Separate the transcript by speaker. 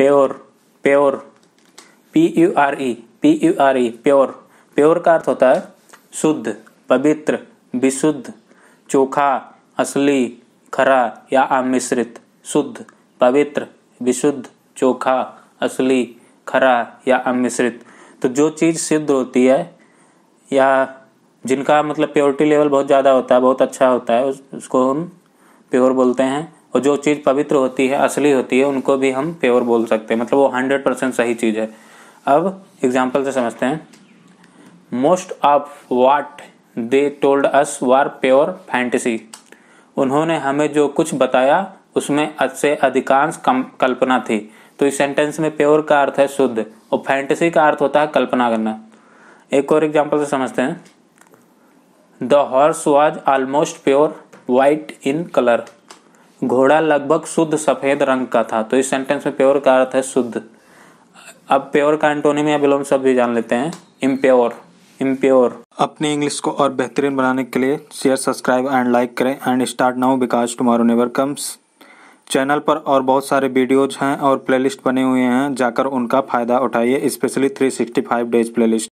Speaker 1: pure pure P U R E P U R E pure pure का अर्थ होता है शुद्ध पवित्र विशुद्ध चोखा असली खरा या आमिश्रित शुद्ध पवित्र विशुद्ध चोखा असली खरा या अमिश्रित तो जो चीज़ सिद्ध होती है या जिनका मतलब प्योरिटी लेवल बहुत ज़्यादा होता है बहुत अच्छा होता है उस, उसको हम प्योर बोलते हैं और जो चीज़ पवित्र होती है असली होती है उनको भी हम प्योर बोल सकते हैं मतलब वो हंड्रेड परसेंट सही चीज़ है अब एग्जाम्पल से समझते हैं most of what they told us was pure fantasy उन्होंने हमें जो कुछ बताया उसमें से अधिकांश कल्पना थी तो इस सेंटेंस में प्योर का अर्थ है शुद्ध और फैंटेसी का अर्थ होता है कल्पना करना एक और एग्जाम्पल से समझते हैं the horse was almost pure white in colour घोड़ा लगभग शुद्ध सफेद रंग का था तो इस सेंटेंस में प्योर का
Speaker 2: अर्थ है शुद्ध अब प्योर का एंटोनिम या विलोम शब्द भी जान लेते हैं इम्प्योर इम्प्योर अपने इंग्लिश को और बेहतरीन बनाने के लिए शेयर सब्सक्राइब एंड लाइक करें and start now because tomorrow never comes channel पर और बहुत सारे वीडियोज हैं और प्लेलिस्ट बने हुए हैं जाकर उनका फ़ायदा उठाइए स्पेशली 365 डेज प्लेलिस्ट